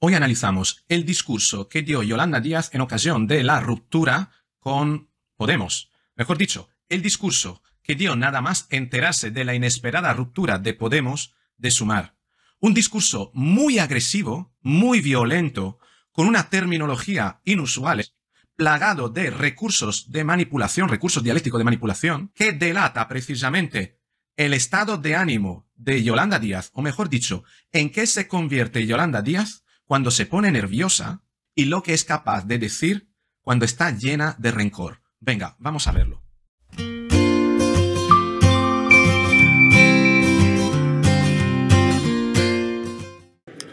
Hoy analizamos el discurso que dio Yolanda Díaz en ocasión de la ruptura con Podemos. Mejor dicho, el discurso que dio nada más enterarse de la inesperada ruptura de Podemos de Sumar. Un discurso muy agresivo, muy violento, con una terminología inusual, plagado de recursos de manipulación, recursos dialécticos de manipulación, que delata precisamente el estado de ánimo de Yolanda Díaz, o mejor dicho, en qué se convierte Yolanda Díaz cuando se pone nerviosa y lo que es capaz de decir cuando está llena de rencor. Venga, vamos a verlo.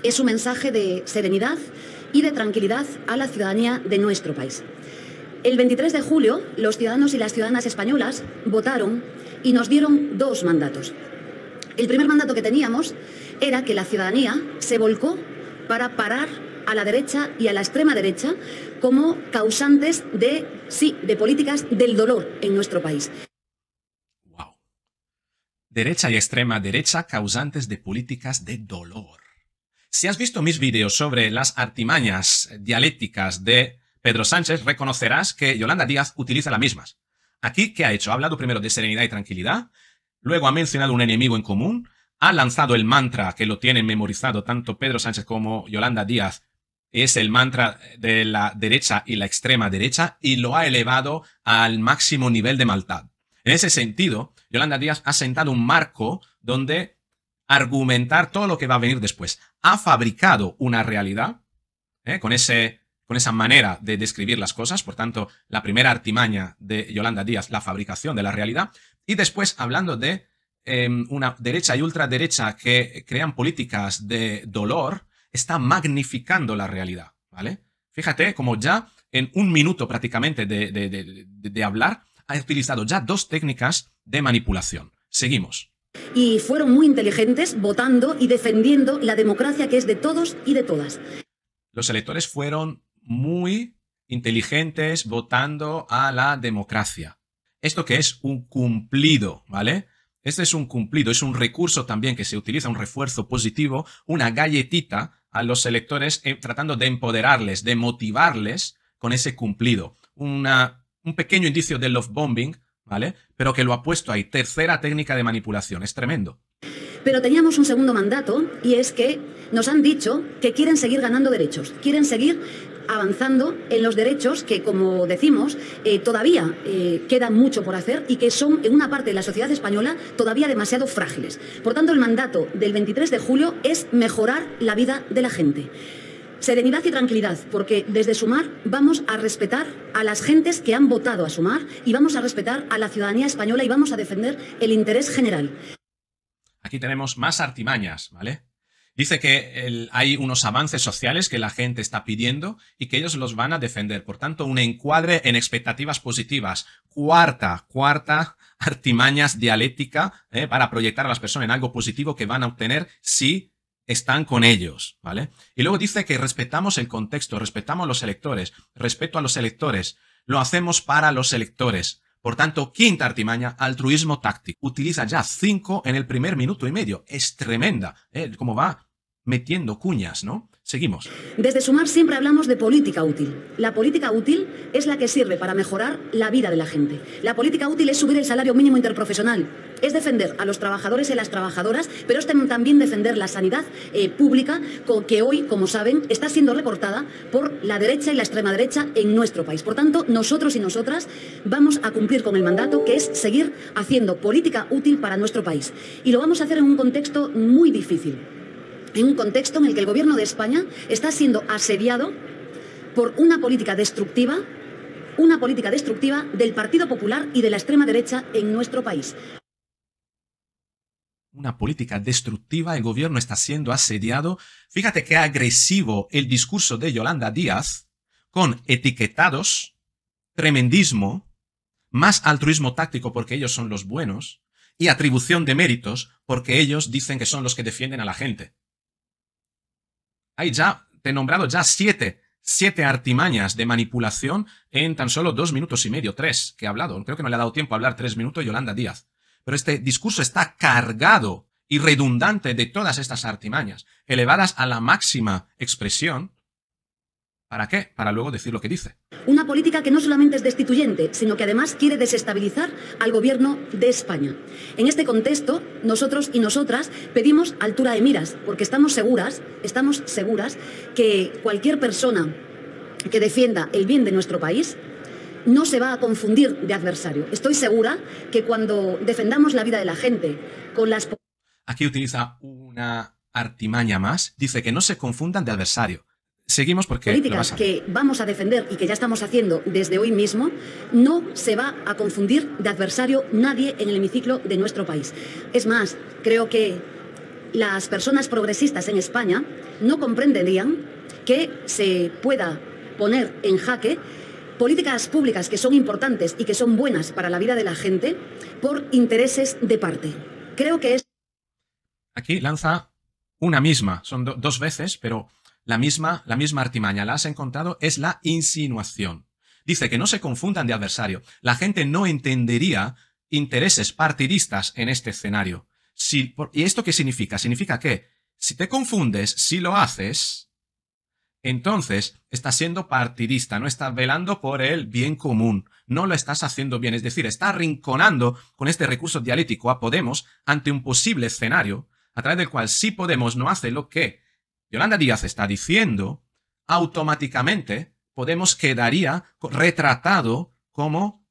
Es un mensaje de serenidad y de tranquilidad a la ciudadanía de nuestro país. El 23 de julio, los ciudadanos y las ciudadanas españolas votaron y nos dieron dos mandatos. El primer mandato que teníamos era que la ciudadanía se volcó para parar a la derecha y a la extrema derecha como causantes de, sí, de políticas del dolor en nuestro país. Wow. Derecha y extrema derecha causantes de políticas de dolor. Si has visto mis vídeos sobre las artimañas dialécticas de Pedro Sánchez, reconocerás que Yolanda Díaz utiliza las mismas. Aquí, ¿qué ha hecho? Ha hablado primero de serenidad y tranquilidad, luego ha mencionado un enemigo en común, ha lanzado el mantra que lo tienen memorizado tanto Pedro Sánchez como Yolanda Díaz, es el mantra de la derecha y la extrema derecha, y lo ha elevado al máximo nivel de maldad. En ese sentido, Yolanda Díaz ha sentado un marco donde argumentar todo lo que va a venir después. Ha fabricado una realidad ¿eh? con, ese, con esa manera de describir las cosas, por tanto, la primera artimaña de Yolanda Díaz, la fabricación de la realidad, y después hablando de Em, una derecha y ultraderecha que crean políticas de dolor, está magnificando la realidad, ¿vale? Fíjate como ya en un minuto prácticamente de, de hablar ha utilizado ya dos técnicas de manipulación. Seguimos y fueron muy inteligentes votando y defendiendo la democracia que es de todos y de todas. Los electores fueron muy inteligentes votando a la democracia. Esto que es un cumplido, ¿vale? Este es un cumplido, es un recurso también que se utiliza, un refuerzo positivo, una galletita a los electores eh, tratando de empoderarles, de motivarles con ese cumplido. Una, un pequeño indicio del love bombing, ¿vale? Pero que lo ha puesto ahí. Tercera técnica de manipulación, es tremendo. Pero teníamos un segundo mandato y es que nos han dicho que quieren seguir ganando derechos, quieren seguir avanzando en los derechos que, como decimos, eh, todavía eh, queda mucho por hacer y que son, en una parte de la sociedad española, todavía demasiado frágiles. Por tanto, el mandato del 23 de julio es mejorar la vida de la gente. Serenidad y tranquilidad, porque desde Sumar vamos a respetar a las gentes que han votado a Sumar y vamos a respetar a la ciudadanía española y vamos a defender el interés general. Aquí tenemos más artimañas, ¿vale? Dice que hay unos avances sociales que la gente está pidiendo y que ellos los van a defender. Por tanto, un encuadre en expectativas positivas. Cuarta, cuarta artimañas dialéctica ¿eh? para proyectar a las personas en algo positivo que van a obtener si están con ellos, ¿vale? Y luego dice que respetamos el contexto, respetamos los electores, respeto a los electores, lo hacemos para los electores. Por tanto, quinta artimaña, altruismo táctico. Utiliza ya cinco en el primer minuto y medio. Es tremenda. ¿eh? Cómo va metiendo cuñas, ¿no? Seguimos. Desde Sumar siempre hablamos de política útil. La política útil es la que sirve para mejorar la vida de la gente. La política útil es subir el salario mínimo interprofesional, es defender a los trabajadores y las trabajadoras, pero es también defender la sanidad eh, pública que hoy, como saben, está siendo recortada por la derecha y la extrema derecha en nuestro país. Por tanto, nosotros y nosotras vamos a cumplir con el mandato que es seguir haciendo política útil para nuestro país. Y lo vamos a hacer en un contexto muy difícil en un contexto en el que el gobierno de España está siendo asediado por una política destructiva, una política destructiva del Partido Popular y de la extrema derecha en nuestro país. Una política destructiva, el gobierno está siendo asediado. Fíjate qué agresivo el discurso de Yolanda Díaz, con etiquetados, tremendismo, más altruismo táctico porque ellos son los buenos, y atribución de méritos porque ellos dicen que son los que defienden a la gente hay ya, te he nombrado ya siete, siete artimañas de manipulación en tan solo dos minutos y medio, tres que he hablado. Creo que no le ha dado tiempo a hablar tres minutos Yolanda Díaz. Pero este discurso está cargado y redundante de todas estas artimañas, elevadas a la máxima expresión ¿Para qué? Para luego decir lo que dice. Una política que no solamente es destituyente, sino que además quiere desestabilizar al gobierno de España. En este contexto, nosotros y nosotras pedimos altura de miras, porque estamos seguras, estamos seguras que cualquier persona que defienda el bien de nuestro país no se va a confundir de adversario. Estoy segura que cuando defendamos la vida de la gente con las... Aquí utiliza una artimaña más, dice que no se confundan de adversario. Seguimos porque. Políticas que vamos a defender y que ya estamos haciendo desde hoy mismo, no se va a confundir de adversario nadie en el hemiciclo de nuestro país. Es más, creo que las personas progresistas en España no comprenderían que se pueda poner en jaque políticas públicas que son importantes y que son buenas para la vida de la gente por intereses de parte. Creo que es. Aquí lanza una misma, son dos veces, pero la misma, la misma artimaña, la has encontrado, es la insinuación. Dice que no se confundan de adversario. La gente no entendería intereses partidistas en este escenario. Si, ¿Y esto qué significa? Significa que si te confundes, si lo haces, entonces estás siendo partidista, no estás velando por el bien común, no lo estás haciendo bien, es decir, estás rinconando con este recurso dialético a Podemos ante un posible escenario a través del cual si Podemos no hace lo que Yolanda Díaz está diciendo, automáticamente Podemos quedaría retratado como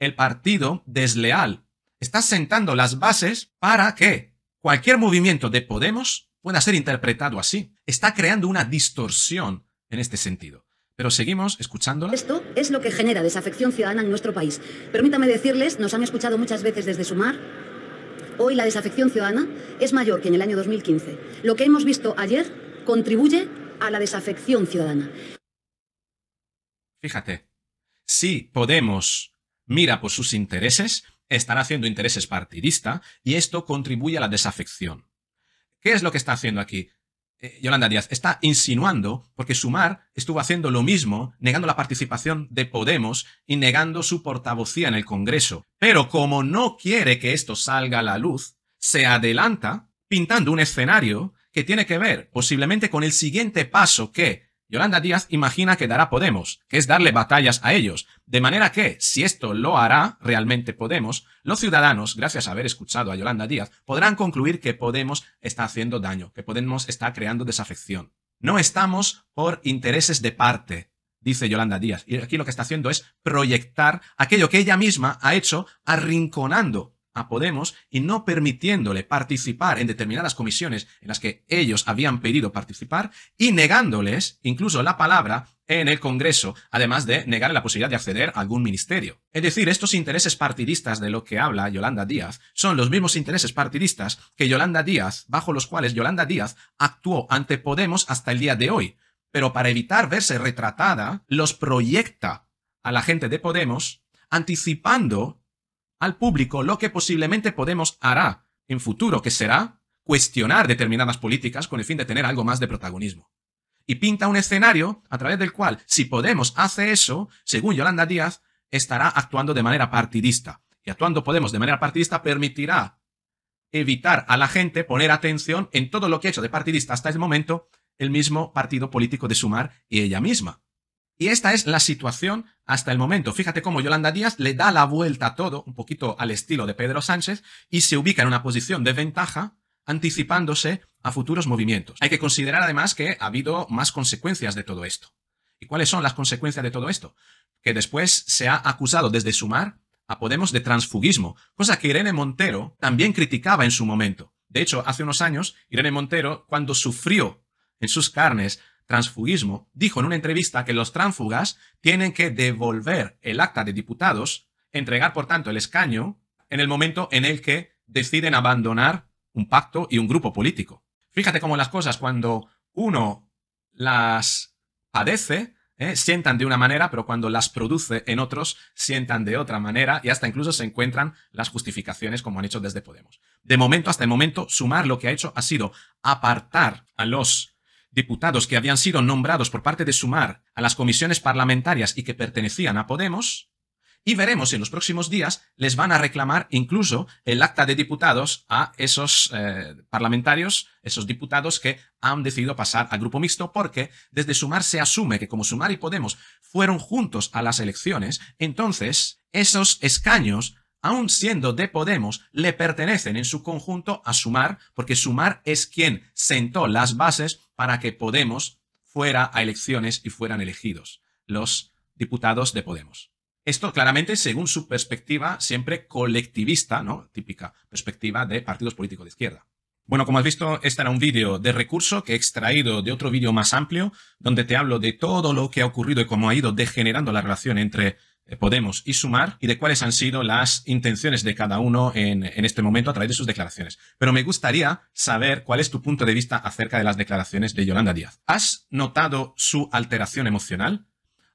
el partido desleal. Está sentando las bases para que cualquier movimiento de Podemos pueda ser interpretado así. Está creando una distorsión en este sentido. Pero seguimos escuchándola. Esto es lo que genera desafección ciudadana en nuestro país. Permítame decirles, nos han escuchado muchas veces desde Sumar, hoy la desafección ciudadana es mayor que en el año 2015. Lo que hemos visto ayer contribuye a la desafección ciudadana. Fíjate, si Podemos mira por sus intereses, están haciendo intereses partidistas y esto contribuye a la desafección. ¿Qué es lo que está haciendo aquí? Eh, Yolanda Díaz está insinuando, porque Sumar estuvo haciendo lo mismo, negando la participación de Podemos y negando su portavocía en el Congreso. Pero como no quiere que esto salga a la luz, se adelanta pintando un escenario que tiene que ver posiblemente con el siguiente paso que Yolanda Díaz imagina que dará Podemos, que es darle batallas a ellos. De manera que, si esto lo hará realmente Podemos, los ciudadanos, gracias a haber escuchado a Yolanda Díaz, podrán concluir que Podemos está haciendo daño, que Podemos está creando desafección. No estamos por intereses de parte, dice Yolanda Díaz. Y aquí lo que está haciendo es proyectar aquello que ella misma ha hecho arrinconando a Podemos y no permitiéndole participar en determinadas comisiones en las que ellos habían pedido participar y negándoles incluso la palabra en el Congreso, además de negarle la posibilidad de acceder a algún ministerio. Es decir, estos intereses partidistas de lo que habla Yolanda Díaz son los mismos intereses partidistas que Yolanda Díaz, bajo los cuales Yolanda Díaz actuó ante Podemos hasta el día de hoy. Pero para evitar verse retratada, los proyecta a la gente de Podemos anticipando al público lo que posiblemente Podemos hará en futuro, que será cuestionar determinadas políticas con el fin de tener algo más de protagonismo. Y pinta un escenario a través del cual, si Podemos hace eso, según Yolanda Díaz, estará actuando de manera partidista. Y actuando Podemos de manera partidista permitirá evitar a la gente poner atención en todo lo que ha hecho de partidista hasta el momento el mismo partido político de Sumar y ella misma. Y esta es la situación hasta el momento. Fíjate cómo Yolanda Díaz le da la vuelta a todo, un poquito al estilo de Pedro Sánchez, y se ubica en una posición de ventaja anticipándose a futuros movimientos. Hay que considerar además que ha habido más consecuencias de todo esto. ¿Y cuáles son las consecuencias de todo esto? Que después se ha acusado desde Sumar a Podemos de transfugismo, cosa que Irene Montero también criticaba en su momento. De hecho, hace unos años, Irene Montero, cuando sufrió en sus carnes transfugismo, dijo en una entrevista que los tránsfugas tienen que devolver el acta de diputados, entregar por tanto el escaño, en el momento en el que deciden abandonar un pacto y un grupo político. Fíjate cómo las cosas cuando uno las padece, eh, sientan de una manera, pero cuando las produce en otros, sientan de otra manera y hasta incluso se encuentran las justificaciones como han hecho desde Podemos. De momento, hasta el momento, sumar lo que ha hecho ha sido apartar a los diputados que habían sido nombrados por parte de Sumar a las comisiones parlamentarias y que pertenecían a Podemos, y veremos si en los próximos días, les van a reclamar incluso el acta de diputados a esos eh, parlamentarios, esos diputados que han decidido pasar al grupo mixto, porque desde Sumar se asume que como Sumar y Podemos fueron juntos a las elecciones, entonces esos escaños aun siendo de Podemos, le pertenecen en su conjunto a Sumar, porque Sumar es quien sentó las bases para que Podemos fuera a elecciones y fueran elegidos los diputados de Podemos. Esto claramente según su perspectiva siempre colectivista, ¿no? Típica perspectiva de partidos políticos de izquierda. Bueno, como has visto, este era un vídeo de recurso que he extraído de otro vídeo más amplio, donde te hablo de todo lo que ha ocurrido y cómo ha ido degenerando la relación entre eh, Podemos y Sumar y de cuáles han sido las intenciones de cada uno en, este momento a través de sus declaraciones. Pero me gustaría saber cuál es tu punto de vista acerca de las declaraciones de Yolanda Díaz. ¿Has notado su alteración emocional?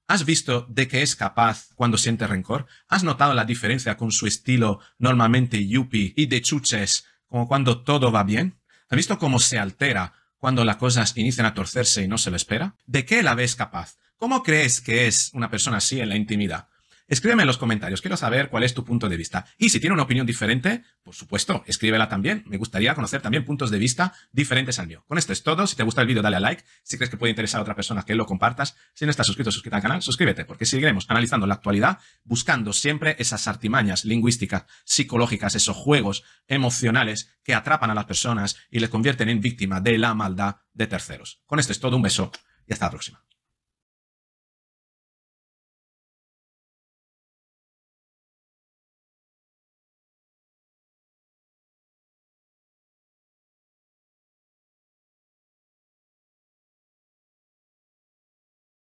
¿Has visto de qué es capaz cuando siente rencor? ¿Has notado la diferencia con su estilo normalmente yuppie y de chuches, como cuando todo va bien? ¿Has visto cómo se altera cuando las cosas inician a torcerse y no se lo espera? ¿De qué la ves capaz? ¿Cómo crees que es una persona así en la intimidad? Escríbeme en los comentarios, quiero saber cuál es tu punto de vista. Y si tiene una opinión diferente, por supuesto, escríbela también. Me gustaría conocer también puntos de vista diferentes al mío. Con esto es todo. Si te gusta el vídeo, dale a like. Si crees que puede interesar a otra persona, que lo compartas. Si no estás suscrito, suscríbete al canal, suscríbete, porque seguiremos analizando la actualidad, buscando siempre esas artimañas lingüísticas, psicológicas, esos juegos emocionales que atrapan a las personas y les convierten en víctima de la maldad de terceros. Con esto es todo. Un beso y hasta la próxima.